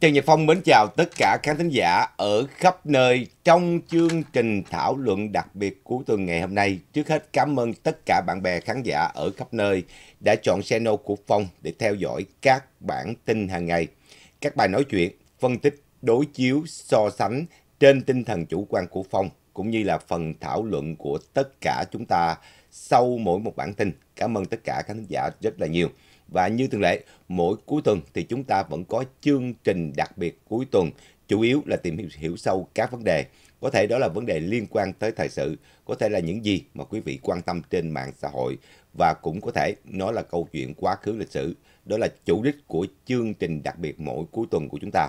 Trần Nhật Phong mến chào tất cả khán thính giả ở khắp nơi trong chương trình thảo luận đặc biệt của tuần ngày hôm nay. Trước hết cảm ơn tất cả bạn bè khán giả ở khắp nơi đã chọn channel của Phong để theo dõi các bản tin hàng ngày. Các bài nói chuyện, phân tích, đối chiếu, so sánh trên tinh thần chủ quan của Phong cũng như là phần thảo luận của tất cả chúng ta sau mỗi một bản tin. Cảm ơn tất cả khán giả rất là nhiều. Và như thường lệ, mỗi cuối tuần thì chúng ta vẫn có chương trình đặc biệt cuối tuần, chủ yếu là tìm hiểu, hiểu sâu các vấn đề. Có thể đó là vấn đề liên quan tới thời sự, có thể là những gì mà quý vị quan tâm trên mạng xã hội và cũng có thể nó là câu chuyện quá khứ lịch sử. Đó là chủ đích của chương trình đặc biệt mỗi cuối tuần của chúng ta.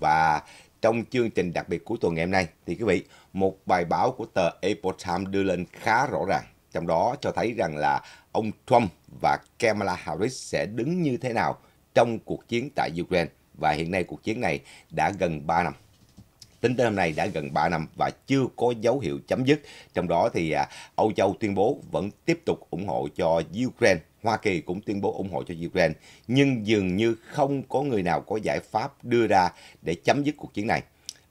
Và trong chương trình đặc biệt cuối tuần ngày hôm nay thì quý vị, một bài báo của tờ Epoch Times đưa lên khá rõ ràng trong đó cho thấy rằng là ông Trump và Kamala Harris sẽ đứng như thế nào trong cuộc chiến tại Ukraine và hiện nay cuộc chiến này đã gần 3 năm. Tính tới hôm nay đã gần 3 năm và chưa có dấu hiệu chấm dứt. Trong đó thì à, Âu Châu tuyên bố vẫn tiếp tục ủng hộ cho Ukraine. Hoa Kỳ cũng tuyên bố ủng hộ cho Ukraine. Nhưng dường như không có người nào có giải pháp đưa ra để chấm dứt cuộc chiến này.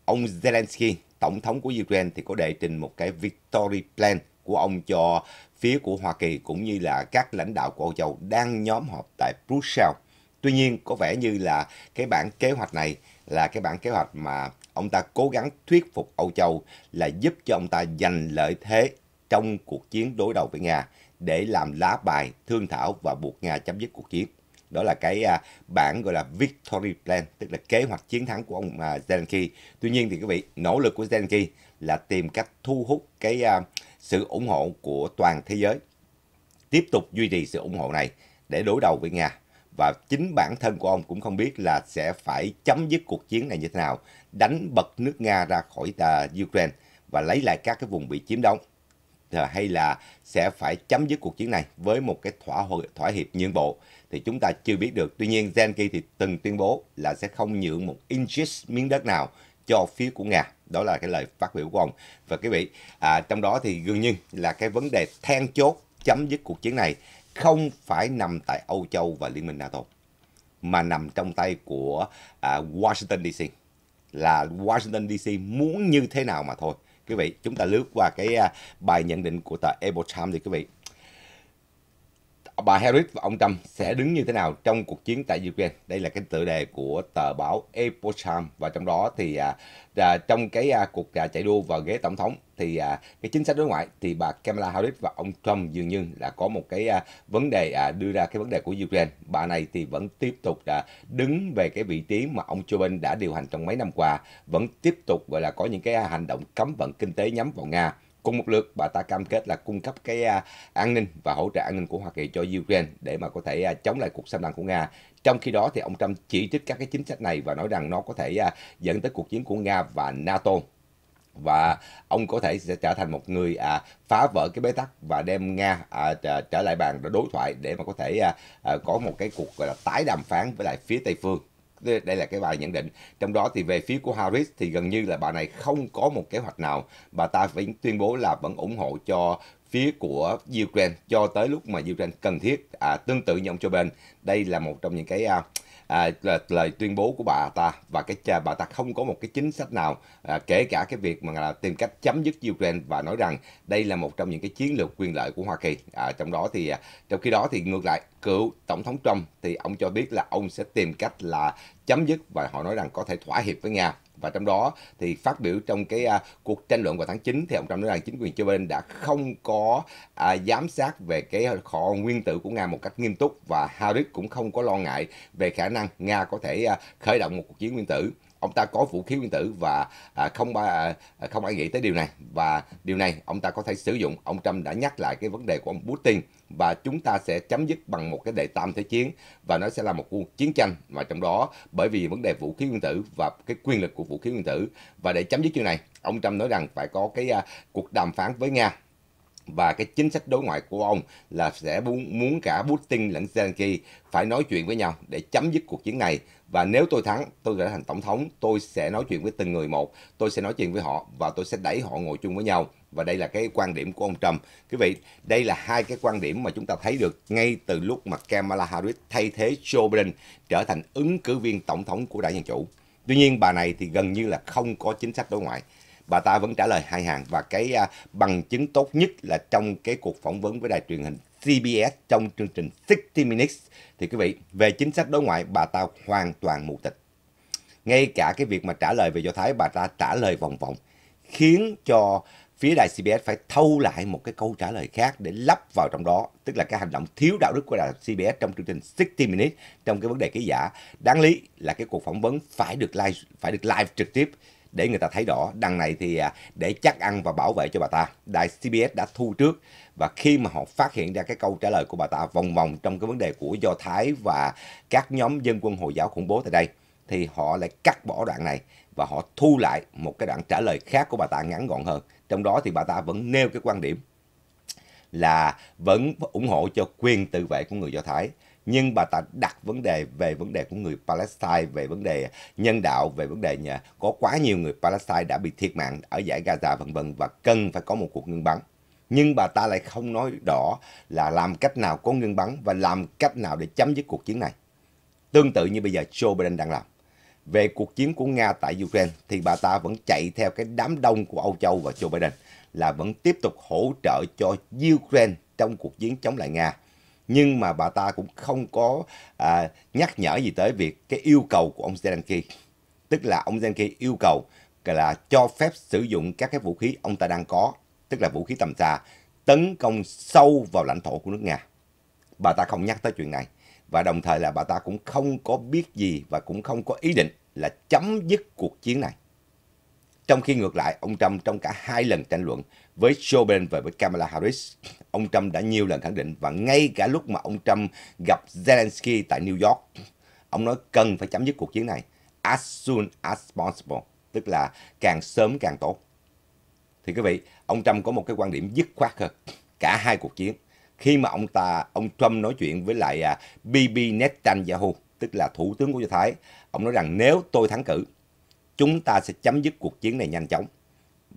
Ông Zelensky, tổng thống của Ukraine thì có đệ trình một cái victory plan của ông cho phía của Hoa Kỳ cũng như là các lãnh đạo của Âu Châu đang nhóm họp tại Brussels. Tuy nhiên, có vẻ như là cái bản kế hoạch này là cái bản kế hoạch mà ông ta cố gắng thuyết phục Âu Châu là giúp cho ông ta giành lợi thế trong cuộc chiến đối đầu với Nga để làm lá bài thương thảo và buộc Nga chấm dứt cuộc chiến. Đó là cái à, bản gọi là Victory Plan, tức là kế hoạch chiến thắng của ông à, Zelensky. Tuy nhiên thì quý vị, nỗ lực của Zelensky là tìm cách thu hút cái à, sự ủng hộ của toàn thế giới. Tiếp tục duy trì sự ủng hộ này để đối đầu với Nga và chính bản thân của ông cũng không biết là sẽ phải chấm dứt cuộc chiến này như thế nào, đánh bật nước Nga ra khỏi à, Ukraine và lấy lại các cái vùng bị chiếm đóng ờ, hay là sẽ phải chấm dứt cuộc chiến này với một cái thỏa hội, thỏa hiệp nhượng bộ thì chúng ta chưa biết được. Tuy nhiên Zelensky thì từng tuyên bố là sẽ không nhượng một inch miếng đất nào cho phía của Nga đó là cái lời phát biểu của ông và quý vị à, trong đó thì đương nhiên là cái vấn đề then chốt chấm dứt cuộc chiến này không phải nằm tại Âu Châu và Liên minh NATO mà nằm trong tay của à, Washington DC là Washington DC muốn như thế nào mà thôi quý vị chúng ta lướt qua cái à, bài nhận định của tờ Epoch Times thì quý vị bà Harris và ông Trump sẽ đứng như thế nào trong cuộc chiến tại Ukraine. Đây là cái tựa đề của tờ báo Epoch Times và trong đó thì à, à, trong cái à, cuộc à, chạy đua vào ghế tổng thống thì à, cái chính sách đối ngoại thì bà Kamala Harris và ông Trump dường như là có một cái à, vấn đề à, đưa ra cái vấn đề của Ukraine. Bà này thì vẫn tiếp tục à, đứng về cái vị trí mà ông Joe Biden đã điều hành trong mấy năm qua, vẫn tiếp tục gọi là có những cái à, hành động cấm vận kinh tế nhắm vào Nga cùng một lượt bà ta cam kết là cung cấp cái à, an ninh và hỗ trợ an ninh của Hoa Kỳ cho Ukraine để mà có thể à, chống lại cuộc xâm lăng của Nga. Trong khi đó thì ông Trump chỉ trích các cái chính sách này và nói rằng nó có thể à, dẫn tới cuộc chiến của Nga và NATO và ông có thể sẽ trở thành một người à, phá vỡ cái bế tắc và đem nga à, trở, trở lại bàn đối thoại để mà có thể à, à, có một cái cuộc gọi là tái đàm phán với lại phía tây phương đây là cái bài nhận định trong đó thì về phía của Harris thì gần như là bà này không có một kế hoạch nào bà ta vẫn tuyên bố là vẫn ủng hộ cho phía của Ukraine cho tới lúc mà Ukraine cần thiết à, tương tự như ông Joe Biden đây là một trong những cái uh, à, là, lời tuyên bố của bà ta và cái bà ta không có một cái chính sách nào à, kể cả cái việc mà là tìm cách chấm dứt Ukraine và nói rằng đây là một trong những cái chiến lược quyền lợi của Hoa Kỳ à, trong đó thì à, trong khi đó thì ngược lại cựu tổng thống Trump thì ông cho biết là ông sẽ tìm cách là chấm dứt và họ nói rằng có thể thỏa hiệp với Nga và trong đó thì phát biểu trong cái à, cuộc tranh luận vào tháng 9 thì ông Trump nói rằng chính quyền Joe Biden đã không có à, giám sát về cái kho nguyên tử của Nga một cách nghiêm túc và Harris cũng không có lo ngại về khả năng Nga có thể à, khởi động một cuộc chiến nguyên tử ông ta có vũ khí nguyên tử và à, không à, không ai nghĩ tới điều này và điều này ông ta có thể sử dụng ông Trump đã nhắc lại cái vấn đề của ông Putin và chúng ta sẽ chấm dứt bằng một cái đệ tam thế chiến và nó sẽ là một cuộc chiến tranh và trong đó bởi vì vấn đề vũ khí nguyên tử và cái quyền lực của vũ khí nguyên tử và để chấm dứt chuyện này ông Trump nói rằng phải có cái à, cuộc đàm phán với Nga và cái chính sách đối ngoại của ông là sẽ muốn, muốn cả Putin lẫn Zelensky phải nói chuyện với nhau để chấm dứt cuộc chiến này và nếu tôi thắng tôi trở thành tổng thống tôi sẽ nói chuyện với từng người một tôi sẽ nói chuyện với họ và tôi sẽ đẩy họ ngồi chung với nhau và đây là cái quan điểm của ông Trump quý vị đây là hai cái quan điểm mà chúng ta thấy được ngay từ lúc mà Kamala Harris thay thế Joe Biden trở thành ứng cử viên tổng thống của đảng dân chủ tuy nhiên bà này thì gần như là không có chính sách đối ngoại bà ta vẫn trả lời hai hàng và cái à, bằng chứng tốt nhất là trong cái cuộc phỏng vấn với đài truyền hình CBS trong chương trình 60 Minutes thì quý vị về chính sách đối ngoại bà ta hoàn toàn mù tịch ngay cả cái việc mà trả lời về do thái bà ta trả lời vòng vòng khiến cho phía đài CBS phải thâu lại một cái câu trả lời khác để lắp vào trong đó, tức là cái hành động thiếu đạo đức của đài CBS trong chương trình 60 Minutes trong cái vấn đề ký giả. Đáng lý là cái cuộc phỏng vấn phải được live phải được live trực tiếp để người ta thấy rõ. Đằng này thì à, để chắc ăn và bảo vệ cho bà ta. Đài CBS đã thu trước và khi mà họ phát hiện ra cái câu trả lời của bà ta vòng vòng trong cái vấn đề của Do Thái và các nhóm dân quân Hồi giáo khủng bố tại đây thì họ lại cắt bỏ đoạn này và họ thu lại một cái đoạn trả lời khác của bà ta ngắn gọn hơn. Trong đó thì bà ta vẫn nêu cái quan điểm là vẫn ủng hộ cho quyền tự vệ của người Do Thái nhưng bà ta đặt vấn đề về vấn đề của người Palestine, về vấn đề nhân đạo, về vấn đề nhà có quá nhiều người Palestine đã bị thiệt mạng ở giải Gaza vân vân và cần phải có một cuộc ngừng bắn. Nhưng bà ta lại không nói rõ là làm cách nào có ngừng bắn và làm cách nào để chấm dứt cuộc chiến này. Tương tự như bây giờ Joe Biden đang làm. Về cuộc chiến của Nga tại Ukraine thì bà ta vẫn chạy theo cái đám đông của Âu Châu và Joe Biden là vẫn tiếp tục hỗ trợ cho Ukraine trong cuộc chiến chống lại Nga nhưng mà bà ta cũng không có à, nhắc nhở gì tới việc cái yêu cầu của ông Zelensky tức là ông Zelensky yêu cầu là cho phép sử dụng các cái vũ khí ông ta đang có tức là vũ khí tầm xa tấn công sâu vào lãnh thổ của nước Nga bà ta không nhắc tới chuyện này và đồng thời là bà ta cũng không có biết gì và cũng không có ý định là chấm dứt cuộc chiến này trong khi ngược lại ông Trump trong cả hai lần tranh luận với Joe Biden và với Kamala Harris. Ông Trump đã nhiều lần khẳng định và ngay cả lúc mà ông Trump gặp Zelensky tại New York, ông nói cần phải chấm dứt cuộc chiến này as soon as possible, tức là càng sớm càng tốt. Thì quý vị, ông Trump có một cái quan điểm dứt khoát hơn cả hai cuộc chiến. Khi mà ông ta ông Trump nói chuyện với lại à, Bibi Netanyahu, tức là thủ tướng của Do Thái, ông nói rằng nếu tôi thắng cử, chúng ta sẽ chấm dứt cuộc chiến này nhanh chóng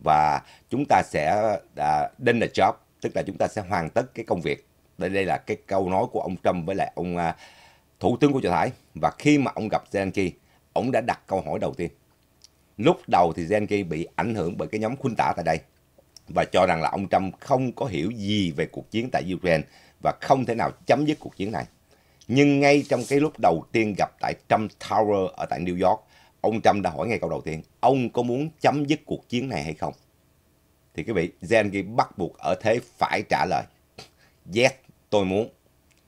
và chúng ta sẽ à, đến the job tức là chúng ta sẽ hoàn tất cái công việc đây đây là cái câu nói của ông Trump với lại ông à, thủ tướng của Do Thái và khi mà ông gặp Zelensky ông đã đặt câu hỏi đầu tiên lúc đầu thì Zelensky bị ảnh hưởng bởi cái nhóm khuynh tả tại đây và cho rằng là ông Trump không có hiểu gì về cuộc chiến tại Ukraine và không thể nào chấm dứt cuộc chiến này. Nhưng ngay trong cái lúc đầu tiên gặp tại Trump Tower ở tại New York ông Trump đã hỏi ngay câu đầu tiên, ông có muốn chấm dứt cuộc chiến này hay không? Thì quý vị, Zelensky bắt buộc ở thế phải trả lời. Yes, tôi muốn.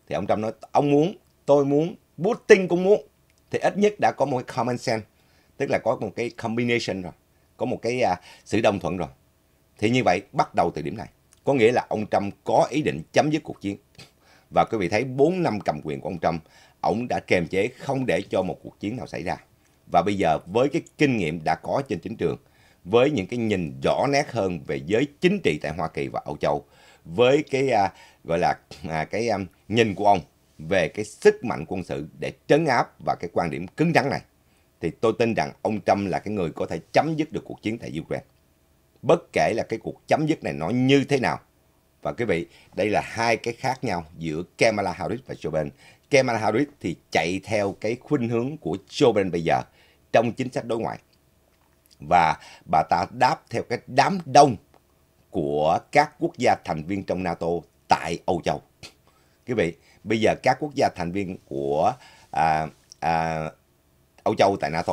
Thì ông Trump nói, ông muốn, tôi muốn, Putin cũng muốn. Thì ít nhất đã có một cái common sense, tức là có một cái combination rồi, có một cái uh, sự đồng thuận rồi. Thì như vậy, bắt đầu từ điểm này. Có nghĩa là ông Trump có ý định chấm dứt cuộc chiến. Và quý vị thấy 4 năm cầm quyền của ông Trump, ông đã kềm chế không để cho một cuộc chiến nào xảy ra. Và bây giờ với cái kinh nghiệm đã có trên chính trường, với những cái nhìn rõ nét hơn về giới chính trị tại Hoa Kỳ và Âu Châu, với cái à, gọi là à, cái à, nhìn của ông về cái sức mạnh quân sự để trấn áp và cái quan điểm cứng rắn này thì tôi tin rằng ông Trump là cái người có thể chấm dứt được cuộc chiến tại Ukraine. Bất kể là cái cuộc chấm dứt này nó như thế nào. Và quý vị, đây là hai cái khác nhau giữa Kamala Harris và Joe Biden. Kamala Harris thì chạy theo cái khuynh hướng của Joe Biden bây giờ trong chính sách đối ngoại. Và bà ta đáp theo cái đám đông của các quốc gia thành viên trong NATO tại Âu Châu. Quý vị, bây giờ các quốc gia thành viên của à, à, Âu Châu tại NATO,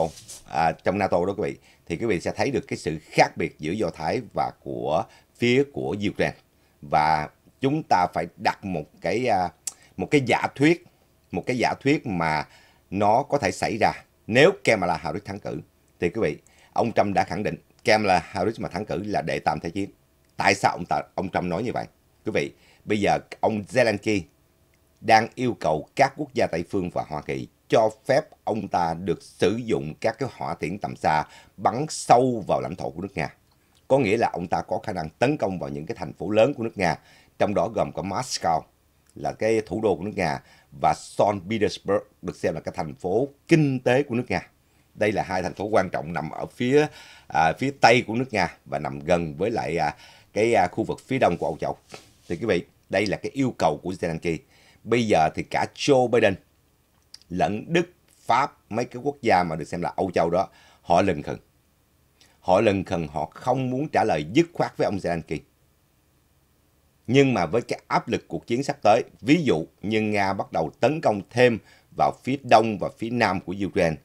à, trong NATO đó quý vị, thì quý vị sẽ thấy được cái sự khác biệt giữa Do Thái và của phía của Ukraine. Và chúng ta phải đặt một cái à, một cái giả thuyết, một cái giả thuyết mà nó có thể xảy ra nếu Kamala Harris thắng cử thì quý vị ông Trump đã khẳng định Kamala Harris mà thắng cử là đệ tam thế chiến tại sao ông ta ông Trump nói như vậy quý vị bây giờ ông Zelensky đang yêu cầu các quốc gia Tây phương và Hoa Kỳ cho phép ông ta được sử dụng các cái hỏa tiễn tầm xa bắn sâu vào lãnh thổ của nước Nga. Có nghĩa là ông ta có khả năng tấn công vào những cái thành phố lớn của nước Nga, trong đó gồm có Moscow, là cái thủ đô của nước Nga và St. Petersburg được xem là cái thành phố kinh tế của nước Nga. Đây là hai thành phố quan trọng nằm ở phía à, phía tây của nước Nga và nằm gần với lại à, cái à, khu vực phía đông của Âu Châu. Thì quý vị, đây là cái yêu cầu của Zelensky. Bây giờ thì cả Joe Biden lẫn Đức, Pháp, mấy cái quốc gia mà được xem là Âu Châu đó, họ lần khẩn. Họ lần khẩn, họ không muốn trả lời dứt khoát với ông Zelensky nhưng mà với cái áp lực cuộc chiến sắp tới, ví dụ như Nga bắt đầu tấn công thêm vào phía đông và phía nam của Ukraine,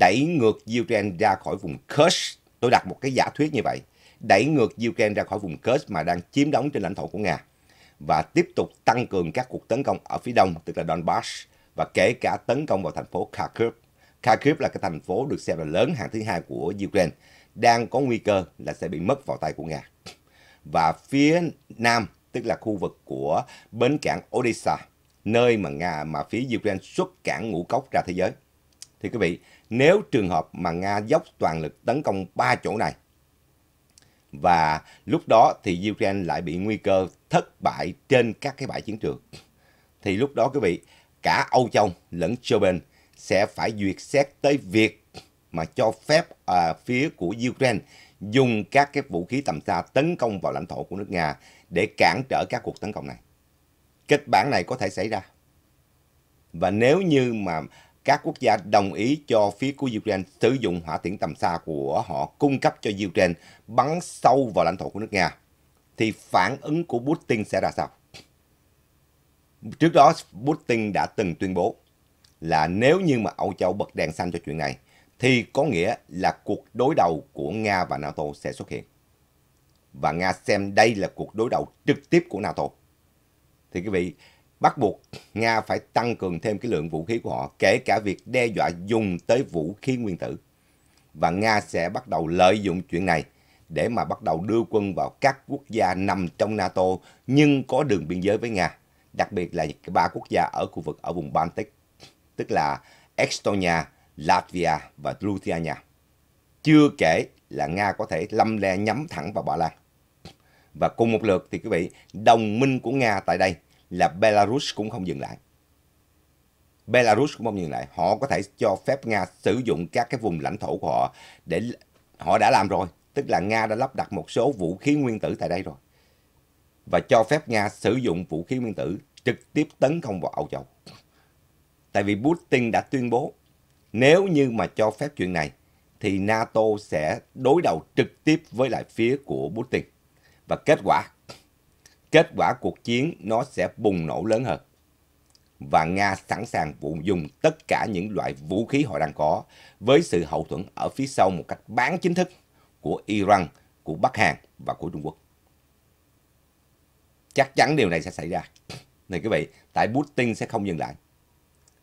đẩy ngược Ukraine ra khỏi vùng Kursk, tôi đặt một cái giả thuyết như vậy, đẩy ngược Ukraine ra khỏi vùng Kursk mà đang chiếm đóng trên lãnh thổ của Nga và tiếp tục tăng cường các cuộc tấn công ở phía đông, tức là Donbass, và kể cả tấn công vào thành phố Kharkiv. Kharkiv là cái thành phố được xem là lớn hàng thứ hai của Ukraine, đang có nguy cơ là sẽ bị mất vào tay của Nga. Và phía nam tức là khu vực của bến cảng Odessa, nơi mà Nga mà phía Ukraine xuất cảng ngũ cốc ra thế giới. Thì quý vị, nếu trường hợp mà Nga dốc toàn lực tấn công ba chỗ này và lúc đó thì Ukraine lại bị nguy cơ thất bại trên các cái bãi chiến trường. Thì lúc đó quý vị, cả Âu Châu lẫn châu Jordan sẽ phải duyệt xét tới việc mà cho phép à, phía của Ukraine dùng các cái vũ khí tầm xa tấn công vào lãnh thổ của nước Nga để cản trở các cuộc tấn công này. Kịch bản này có thể xảy ra. Và nếu như mà các quốc gia đồng ý cho phía của Ukraine sử dụng hỏa tiễn tầm xa của họ cung cấp cho Ukraine bắn sâu vào lãnh thổ của nước Nga, thì phản ứng của Putin sẽ ra sao? Trước đó, Putin đã từng tuyên bố là nếu như mà Âu Châu bật đèn xanh cho chuyện này, thì có nghĩa là cuộc đối đầu của Nga và NATO sẽ xuất hiện và Nga xem đây là cuộc đối đầu trực tiếp của NATO. Thì quý vị, bắt buộc Nga phải tăng cường thêm cái lượng vũ khí của họ, kể cả việc đe dọa dùng tới vũ khí nguyên tử. Và Nga sẽ bắt đầu lợi dụng chuyện này để mà bắt đầu đưa quân vào các quốc gia nằm trong NATO nhưng có đường biên giới với Nga, đặc biệt là ba quốc gia ở khu vực ở vùng Baltic, tức là Estonia, Latvia và Lithuania. Chưa kể là Nga có thể lâm le nhắm thẳng vào Ba Lan. Và cùng một lượt thì quý vị, đồng minh của Nga tại đây là Belarus cũng không dừng lại. Belarus cũng không dừng lại. Họ có thể cho phép Nga sử dụng các cái vùng lãnh thổ của họ để họ đã làm rồi. Tức là Nga đã lắp đặt một số vũ khí nguyên tử tại đây rồi. Và cho phép Nga sử dụng vũ khí nguyên tử trực tiếp tấn công vào Âu Châu. Tại vì Putin đã tuyên bố nếu như mà cho phép chuyện này thì NATO sẽ đối đầu trực tiếp với lại phía của Putin và kết quả kết quả cuộc chiến nó sẽ bùng nổ lớn hơn và Nga sẵn sàng vụ dùng tất cả những loại vũ khí họ đang có với sự hậu thuẫn ở phía sau một cách bán chính thức của Iran, của Bắc Hàn và của Trung Quốc. Chắc chắn điều này sẽ xảy ra. Này quý vị, tại Putin sẽ không dừng lại.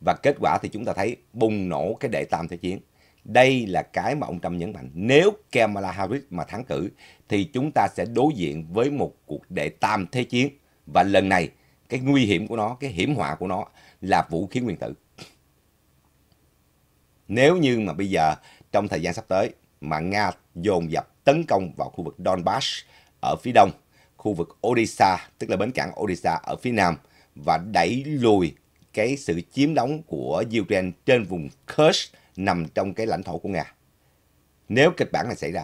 Và kết quả thì chúng ta thấy bùng nổ cái đệ tam thế chiến đây là cái mà ông Trump nhấn mạnh. Nếu Kamala Harris mà thắng cử thì chúng ta sẽ đối diện với một cuộc đệ tam thế chiến. Và lần này cái nguy hiểm của nó, cái hiểm họa của nó là vũ khí nguyên tử. Nếu như mà bây giờ trong thời gian sắp tới mà Nga dồn dập tấn công vào khu vực Donbass ở phía đông, khu vực Odisha, tức là bến cảng Odisha ở phía nam và đẩy lùi cái sự chiếm đóng của Ukraine trên vùng Kursk nằm trong cái lãnh thổ của Nga. Nếu kịch bản này xảy ra,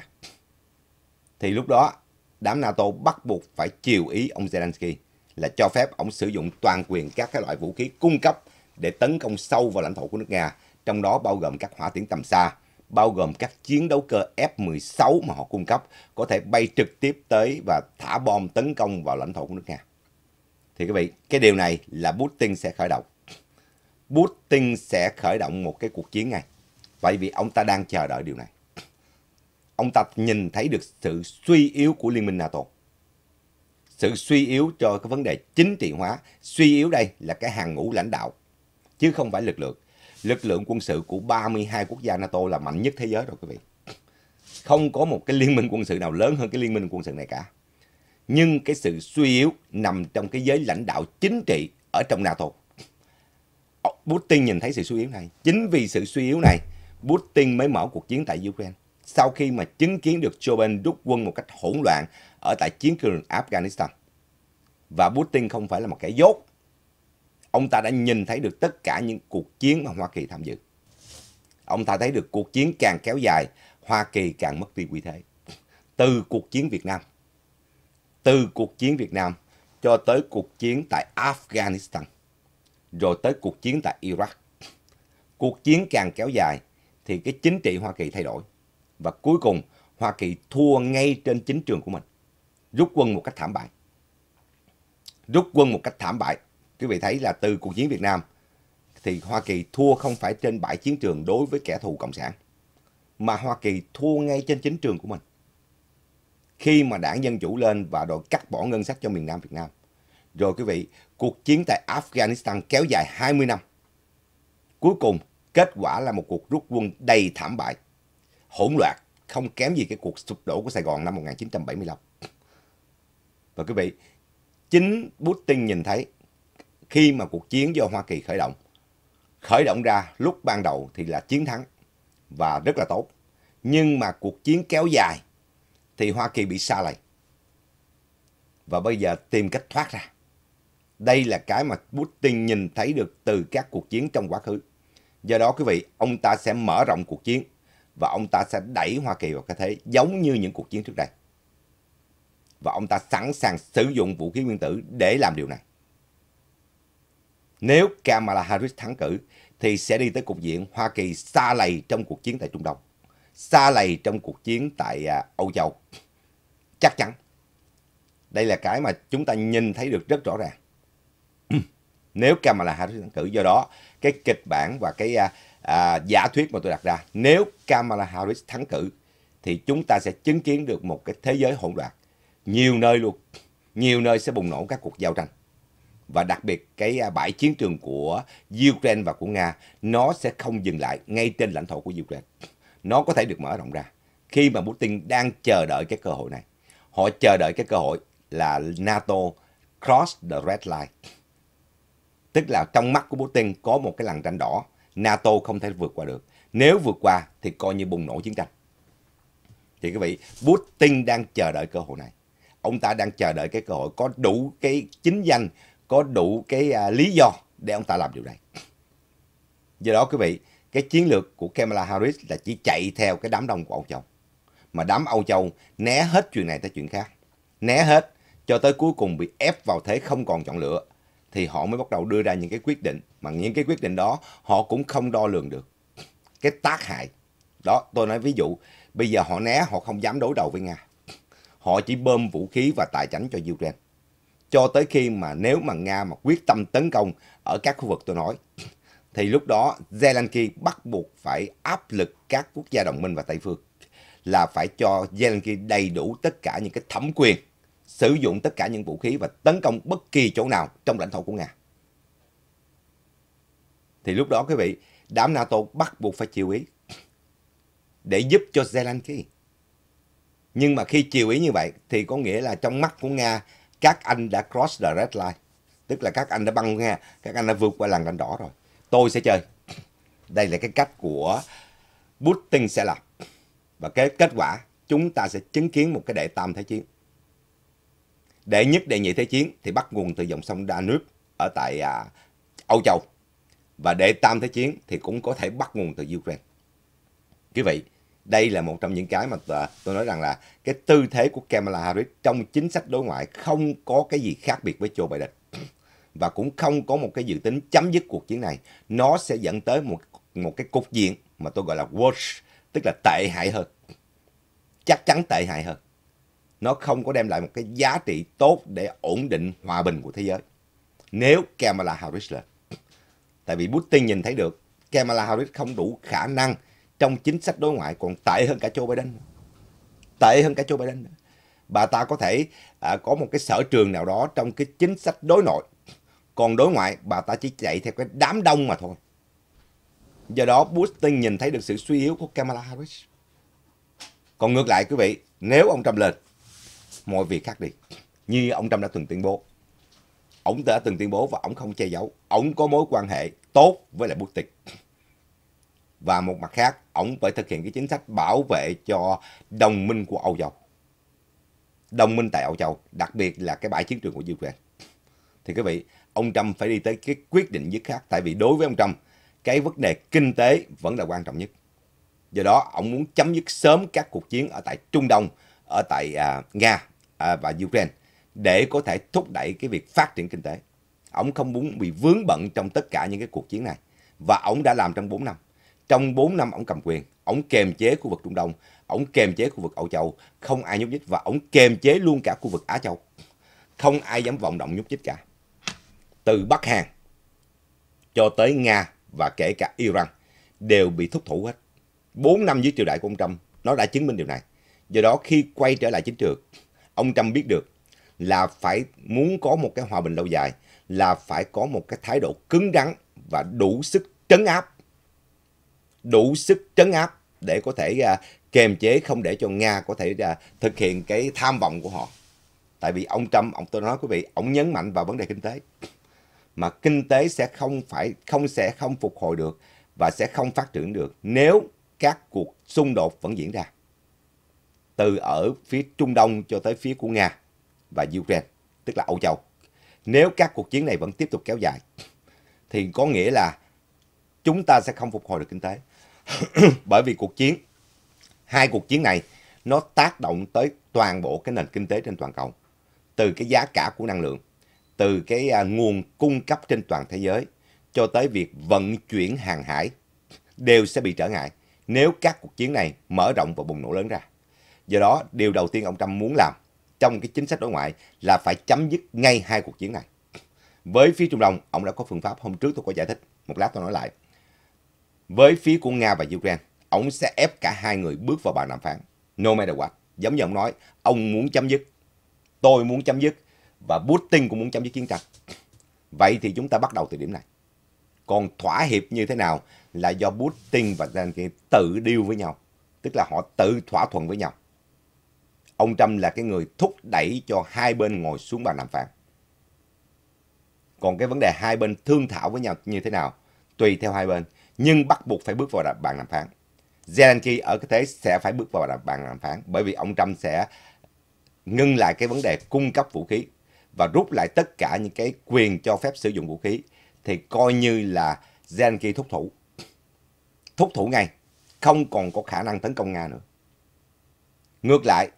thì lúc đó đám NATO bắt buộc phải chiều ý ông Zelensky là cho phép ông sử dụng toàn quyền các cái loại vũ khí cung cấp để tấn công sâu vào lãnh thổ của nước Nga, trong đó bao gồm các hỏa tiễn tầm xa, bao gồm các chiến đấu cơ F-16 mà họ cung cấp có thể bay trực tiếp tới và thả bom tấn công vào lãnh thổ của nước Nga. Thì quý vị, cái điều này là Putin sẽ khởi động. Putin sẽ khởi động một cái cuộc chiến này. Vậy vì ông ta đang chờ đợi điều này. Ông ta nhìn thấy được sự suy yếu của Liên minh NATO. Sự suy yếu cho cái vấn đề chính trị hóa. Suy yếu đây là cái hàng ngũ lãnh đạo, chứ không phải lực lượng. Lực lượng quân sự của 32 quốc gia NATO là mạnh nhất thế giới rồi quý vị. Không có một cái liên minh quân sự nào lớn hơn cái liên minh quân sự này cả. Nhưng cái sự suy yếu nằm trong cái giới lãnh đạo chính trị ở trong NATO. Putin nhìn thấy sự suy yếu này. Chính vì sự suy yếu này Putin mới mở cuộc chiến tại Ukraine sau khi mà chứng kiến được Joe Biden rút quân một cách hỗn loạn ở tại chiến trường Afghanistan. Và Putin không phải là một kẻ dốt. Ông ta đã nhìn thấy được tất cả những cuộc chiến mà Hoa Kỳ tham dự. Ông ta thấy được cuộc chiến càng kéo dài, Hoa Kỳ càng mất đi quy thế. Từ cuộc chiến Việt Nam, từ cuộc chiến Việt Nam cho tới cuộc chiến tại Afghanistan, rồi tới cuộc chiến tại Iraq. Cuộc chiến càng kéo dài, thì cái chính trị Hoa Kỳ thay đổi. Và cuối cùng Hoa Kỳ thua ngay trên chính trường của mình. Rút quân một cách thảm bại. Rút quân một cách thảm bại. Quý vị thấy là từ cuộc chiến Việt Nam thì Hoa Kỳ thua không phải trên bãi chiến trường đối với kẻ thù Cộng sản. Mà Hoa Kỳ thua ngay trên chính trường của mình. Khi mà đảng Dân Chủ lên và đòi cắt bỏ ngân sách cho miền Nam Việt Nam. Rồi quý vị, cuộc chiến tại Afghanistan kéo dài 20 năm. Cuối cùng, Kết quả là một cuộc rút quân đầy thảm bại, hỗn loạn, không kém gì cái cuộc sụp đổ của Sài Gòn năm 1975. Và quý vị, chính Putin nhìn thấy khi mà cuộc chiến do Hoa Kỳ khởi động, khởi động ra lúc ban đầu thì là chiến thắng và rất là tốt. Nhưng mà cuộc chiến kéo dài thì Hoa Kỳ bị xa lầy. Và bây giờ tìm cách thoát ra. Đây là cái mà Putin nhìn thấy được từ các cuộc chiến trong quá khứ. Do đó quý vị, ông ta sẽ mở rộng cuộc chiến và ông ta sẽ đẩy Hoa Kỳ vào cái thế giống như những cuộc chiến trước đây. Và ông ta sẵn sàng sử dụng vũ khí nguyên tử để làm điều này. Nếu Kamala Harris thắng cử thì sẽ đi tới cục diện Hoa Kỳ xa lầy trong cuộc chiến tại Trung Đông, xa lầy trong cuộc chiến tại à, Âu Châu. Chắc chắn. Đây là cái mà chúng ta nhìn thấy được rất rõ ràng nếu Kamala Harris thắng cử do đó cái kịch bản và cái à, à, giả thuyết mà tôi đặt ra nếu Kamala Harris thắng cử thì chúng ta sẽ chứng kiến được một cái thế giới hỗn loạn nhiều nơi luôn nhiều nơi sẽ bùng nổ các cuộc giao tranh và đặc biệt cái à, bãi chiến trường của Ukraine và của Nga nó sẽ không dừng lại ngay trên lãnh thổ của Ukraine nó có thể được mở rộng ra khi mà Putin đang chờ đợi cái cơ hội này họ chờ đợi cái cơ hội là NATO cross the red line Tức là trong mắt của Putin có một cái làn ranh đỏ, NATO không thể vượt qua được. Nếu vượt qua thì coi như bùng nổ chiến tranh. Thì quý vị, Putin đang chờ đợi cơ hội này. Ông ta đang chờ đợi cái cơ hội có đủ cái chính danh, có đủ cái à, lý do để ông ta làm điều này. Do đó quý vị, cái chiến lược của Kamala Harris là chỉ chạy theo cái đám đông của Âu Châu. Mà đám Âu Châu né hết chuyện này tới chuyện khác. Né hết cho tới cuối cùng bị ép vào thế không còn chọn lựa thì họ mới bắt đầu đưa ra những cái quyết định mà những cái quyết định đó họ cũng không đo lường được cái tác hại đó tôi nói ví dụ bây giờ họ né họ không dám đối đầu với nga họ chỉ bơm vũ khí và tài chánh cho ukraine cho tới khi mà nếu mà nga mà quyết tâm tấn công ở các khu vực tôi nói thì lúc đó zelensky bắt buộc phải áp lực các quốc gia đồng minh và tây phương là phải cho zelensky đầy đủ tất cả những cái thẩm quyền sử dụng tất cả những vũ khí và tấn công bất kỳ chỗ nào trong lãnh thổ của Nga. Thì lúc đó quý vị, đám NATO bắt buộc phải chịu ý để giúp cho Zelensky. Nhưng mà khi chiều ý như vậy thì có nghĩa là trong mắt của Nga các anh đã cross the red line. Tức là các anh đã băng Nga, các anh đã vượt qua làn ranh đỏ rồi. Tôi sẽ chơi. Đây là cái cách của Putin sẽ làm. Và cái kết quả chúng ta sẽ chứng kiến một cái đệ tam thế chiến. Đệ nhất, đệ nhị thế chiến thì bắt nguồn từ dòng sông Danube ở tại à, Âu Châu. Và đệ tam thế chiến thì cũng có thể bắt nguồn từ Ukraine. Quý vị, đây là một trong những cái mà à, tôi nói rằng là cái tư thế của Kamala Harris trong chính sách đối ngoại không có cái gì khác biệt với Joe Biden và cũng không có một cái dự tính chấm dứt cuộc chiến này nó sẽ dẫn tới một một cái cục diện mà tôi gọi là worse tức là tệ hại hơn chắc chắn tệ hại hơn nó không có đem lại một cái giá trị tốt để ổn định hòa bình của thế giới. Nếu Kamala Harris lên. Tại vì Putin nhìn thấy được Kamala Harris không đủ khả năng trong chính sách đối ngoại còn tệ hơn cả Joe Biden. Tệ hơn cả Joe Biden. Bà ta có thể à, có một cái sở trường nào đó trong cái chính sách đối nội. Còn đối ngoại bà ta chỉ chạy theo cái đám đông mà thôi. Do đó Putin nhìn thấy được sự suy yếu của Kamala Harris. Còn ngược lại quý vị, nếu ông Trump lên mọi việc khác đi như ông trump đã từng tuyên bố ông đã từng tuyên bố và ông không che giấu ông có mối quan hệ tốt với lại putin và một mặt khác ông phải thực hiện cái chính sách bảo vệ cho đồng minh của âu châu đồng minh tại âu châu đặc biệt là cái bãi chiến trường của ukraine thì quý vị ông trump phải đi tới cái quyết định dứt khác, tại vì đối với ông trump cái vấn đề kinh tế vẫn là quan trọng nhất do đó ông muốn chấm dứt sớm các cuộc chiến ở tại trung đông ở tại à, nga à, và Ukraine để có thể thúc đẩy cái việc phát triển kinh tế. Ông không muốn bị vướng bận trong tất cả những cái cuộc chiến này. Và ông đã làm trong 4 năm. Trong 4 năm ông cầm quyền, ông kềm chế khu vực Trung Đông, ông kềm chế khu vực Âu Châu, không ai nhúc nhích và ông kềm chế luôn cả khu vực Á Châu. Không ai dám vọng động nhúc nhích cả. Từ Bắc Hàn cho tới Nga và kể cả Iran đều bị thúc thủ hết. 4 năm dưới triều đại của ông Trump, nó đã chứng minh điều này. Do đó khi quay trở lại chính trường, ông Trump biết được là phải muốn có một cái hòa bình lâu dài là phải có một cái thái độ cứng rắn và đủ sức trấn áp. Đủ sức trấn áp để có thể uh, kềm chế không để cho Nga có thể uh, thực hiện cái tham vọng của họ. Tại vì ông Trump, ông tôi nói quý vị, ông nhấn mạnh vào vấn đề kinh tế. Mà kinh tế sẽ không phải không sẽ không phục hồi được và sẽ không phát triển được nếu các cuộc xung đột vẫn diễn ra từ ở phía Trung Đông cho tới phía của Nga và Ukraine, tức là Âu Châu. Nếu các cuộc chiến này vẫn tiếp tục kéo dài, thì có nghĩa là chúng ta sẽ không phục hồi được kinh tế. Bởi vì cuộc chiến, hai cuộc chiến này, nó tác động tới toàn bộ cái nền kinh tế trên toàn cầu. Từ cái giá cả của năng lượng, từ cái à, nguồn cung cấp trên toàn thế giới, cho tới việc vận chuyển hàng hải, đều sẽ bị trở ngại nếu các cuộc chiến này mở rộng và bùng nổ lớn ra. Do đó, điều đầu tiên ông Trump muốn làm trong cái chính sách đối ngoại là phải chấm dứt ngay hai cuộc chiến này. Với phía Trung Đông, ông đã có phương pháp hôm trước tôi có giải thích, một lát tôi nói lại. Với phía của Nga và Ukraine, ông sẽ ép cả hai người bước vào bàn đàm phán. No matter what, giống như ông nói, ông muốn chấm dứt, tôi muốn chấm dứt và Putin cũng muốn chấm dứt chiến tranh. Vậy thì chúng ta bắt đầu từ điểm này. Còn thỏa hiệp như thế nào là do Putin và Zelensky tự điêu với nhau, tức là họ tự thỏa thuận với nhau. Ông Trump là cái người thúc đẩy cho hai bên ngồi xuống bàn đàm phán. Còn cái vấn đề hai bên thương thảo với nhau như thế nào, tùy theo hai bên, nhưng bắt buộc phải bước vào bàn đàm phán. Zelensky ở cái thế sẽ phải bước vào bàn đàm phán bởi vì ông Trump sẽ ngưng lại cái vấn đề cung cấp vũ khí và rút lại tất cả những cái quyền cho phép sử dụng vũ khí thì coi như là Zelensky thúc thủ. Thúc thủ ngay, không còn có khả năng tấn công Nga nữa. Ngược lại,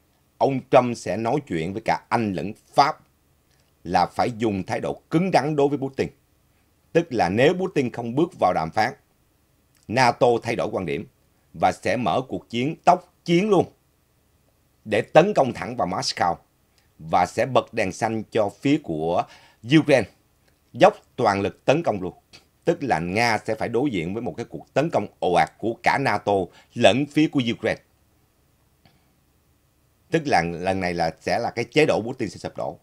ông Trump sẽ nói chuyện với cả Anh lẫn Pháp là phải dùng thái độ cứng đắn đối với Putin. Tức là nếu Putin không bước vào đàm phán, NATO thay đổi quan điểm và sẽ mở cuộc chiến tốc chiến luôn để tấn công thẳng vào Moscow và sẽ bật đèn xanh cho phía của Ukraine dốc toàn lực tấn công luôn. Tức là Nga sẽ phải đối diện với một cái cuộc tấn công ồ ạt của cả NATO lẫn phía của Ukraine tức là lần này là sẽ là cái chế độ Putin sẽ sụp đổ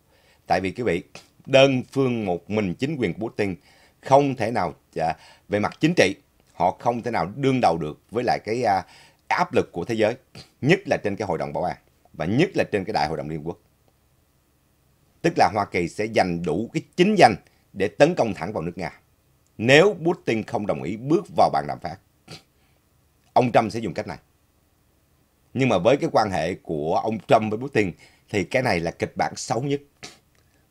tại vì quý vị đơn phương một mình chính quyền của Putin không thể nào à, về mặt chính trị họ không thể nào đương đầu được với lại cái à, áp lực của thế giới nhất là trên cái hội đồng bảo an và nhất là trên cái đại hội đồng liên quốc tức là Hoa Kỳ sẽ giành đủ cái chính danh để tấn công thẳng vào nước Nga nếu Putin không đồng ý bước vào bàn đàm phán ông Trump sẽ dùng cách này nhưng mà với cái quan hệ của ông Trump với Putin thì cái này là kịch bản xấu nhất.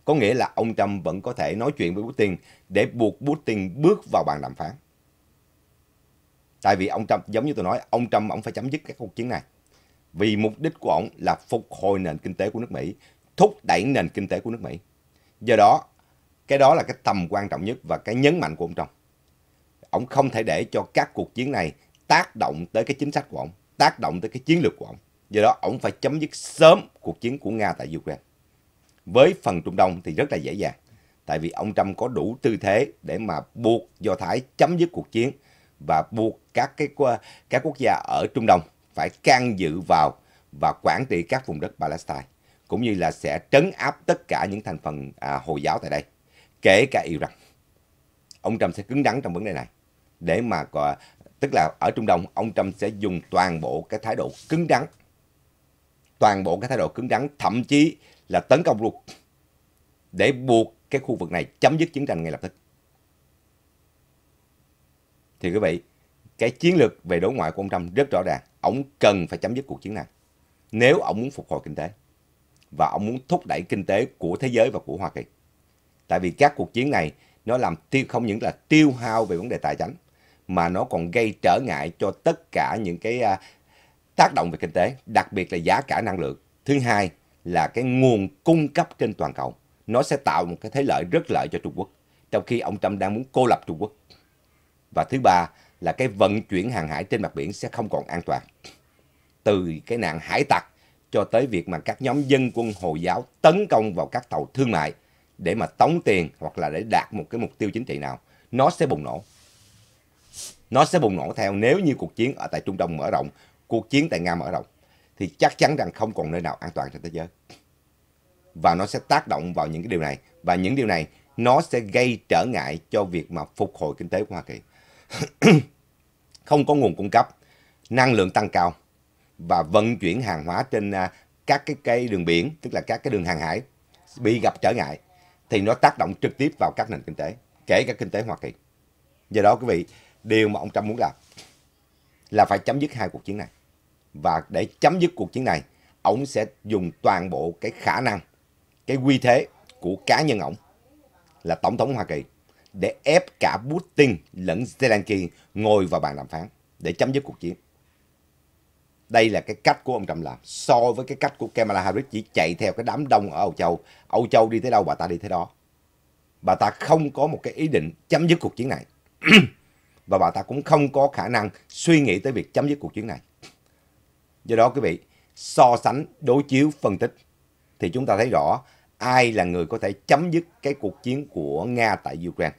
Có nghĩa là ông Trump vẫn có thể nói chuyện với Putin để buộc Putin bước vào bàn đàm phán. Tại vì ông Trump, giống như tôi nói, ông Trump ông phải chấm dứt cái cuộc chiến này. Vì mục đích của ông là phục hồi nền kinh tế của nước Mỹ, thúc đẩy nền kinh tế của nước Mỹ. Do đó, cái đó là cái tầm quan trọng nhất và cái nhấn mạnh của ông Trump. Ông không thể để cho các cuộc chiến này tác động tới cái chính sách của ông tác động tới cái chiến lược của ông. Do đó, ông phải chấm dứt sớm cuộc chiến của Nga tại Ukraine. Với phần Trung Đông thì rất là dễ dàng, tại vì ông Trump có đủ tư thế để mà buộc Do Thái chấm dứt cuộc chiến và buộc các cái các quốc gia ở Trung Đông phải can dự vào và quản trị các vùng đất Palestine, cũng như là sẽ trấn áp tất cả những thành phần à, Hồi giáo tại đây, kể cả Iran. Ông Trump sẽ cứng đắn trong vấn đề này để mà Tức là ở Trung Đông, ông Trump sẽ dùng toàn bộ cái thái độ cứng rắn. Toàn bộ cái thái độ cứng rắn, thậm chí là tấn công luôn. Để buộc cái khu vực này chấm dứt chiến tranh ngay lập tức. Thì quý vị, cái chiến lược về đối ngoại của ông Trump rất rõ ràng. Ông cần phải chấm dứt cuộc chiến này. Nếu ông muốn phục hồi kinh tế. Và ông muốn thúc đẩy kinh tế của thế giới và của Hoa Kỳ. Tại vì các cuộc chiến này nó làm tiêu không những là tiêu hao về vấn đề tài chính mà nó còn gây trở ngại cho tất cả những cái à, tác động về kinh tế, đặc biệt là giá cả năng lượng. Thứ hai là cái nguồn cung cấp trên toàn cầu. Nó sẽ tạo một cái thế lợi rất lợi cho Trung Quốc, trong khi ông Trump đang muốn cô lập Trung Quốc. Và thứ ba là cái vận chuyển hàng hải trên mặt biển sẽ không còn an toàn. Từ cái nạn hải tặc cho tới việc mà các nhóm dân quân Hồi giáo tấn công vào các tàu thương mại để mà tống tiền hoặc là để đạt một cái mục tiêu chính trị nào, nó sẽ bùng nổ nó sẽ bùng nổ theo nếu như cuộc chiến ở tại Trung Đông mở rộng, cuộc chiến tại Nga mở rộng, thì chắc chắn rằng không còn nơi nào an toàn trên thế giới. Và nó sẽ tác động vào những cái điều này, và những điều này nó sẽ gây trở ngại cho việc mà phục hồi kinh tế của Hoa Kỳ. không có nguồn cung cấp, năng lượng tăng cao và vận chuyển hàng hóa trên à, các cái, cái đường biển, tức là các cái đường hàng hải bị gặp trở ngại thì nó tác động trực tiếp vào các nền kinh tế, kể cả kinh tế Hoa Kỳ. Do đó quý vị, điều mà ông Trump muốn làm là phải chấm dứt hai cuộc chiến này. Và để chấm dứt cuộc chiến này, ông sẽ dùng toàn bộ cái khả năng, cái quy thế của cá nhân ông là Tổng thống Hoa Kỳ để ép cả Putin lẫn Zelensky ngồi vào bàn đàm phán để chấm dứt cuộc chiến. Đây là cái cách của ông Trump làm so với cái cách của Kamala Harris chỉ chạy theo cái đám đông ở Âu Châu. Âu Châu đi tới đâu bà ta đi tới đó. Bà ta không có một cái ý định chấm dứt cuộc chiến này. và bà ta cũng không có khả năng suy nghĩ tới việc chấm dứt cuộc chiến này. Do đó quý vị, so sánh, đối chiếu, phân tích thì chúng ta thấy rõ ai là người có thể chấm dứt cái cuộc chiến của Nga tại Ukraine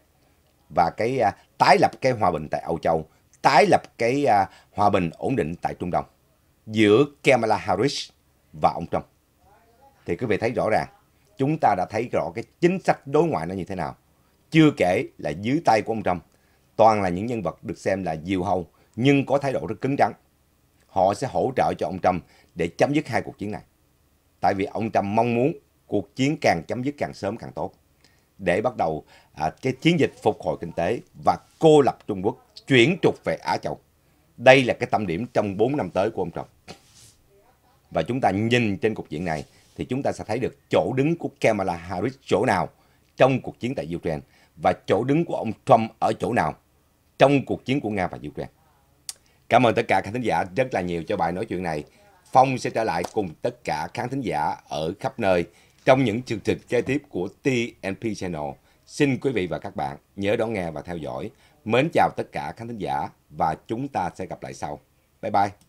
và cái à, tái lập cái hòa bình tại Âu Châu, tái lập cái à, hòa bình ổn định tại Trung Đông giữa Kamala Harris và ông Trump. Thì quý vị thấy rõ ràng, chúng ta đã thấy rõ cái chính sách đối ngoại nó như thế nào. Chưa kể là dưới tay của ông Trump toàn là những nhân vật được xem là diều hâu nhưng có thái độ rất cứng rắn. Họ sẽ hỗ trợ cho ông Trump để chấm dứt hai cuộc chiến này. Tại vì ông Trump mong muốn cuộc chiến càng chấm dứt càng sớm càng tốt để bắt đầu à, cái chiến dịch phục hồi kinh tế và cô lập Trung Quốc chuyển trục về Á Châu. Đây là cái tâm điểm trong 4 năm tới của ông Trump. Và chúng ta nhìn trên cuộc diện này thì chúng ta sẽ thấy được chỗ đứng của Kamala Harris chỗ nào trong cuộc chiến tại Ukraine và chỗ đứng của ông Trump ở chỗ nào trong cuộc chiến của Nga và Ukraine. Cảm ơn tất cả khán thính giả rất là nhiều cho bài nói chuyện này. Phong sẽ trở lại cùng tất cả khán thính giả ở khắp nơi trong những chương trình kế tiếp của TNP Channel. Xin quý vị và các bạn nhớ đón nghe và theo dõi. Mến chào tất cả khán thính giả và chúng ta sẽ gặp lại sau. Bye bye.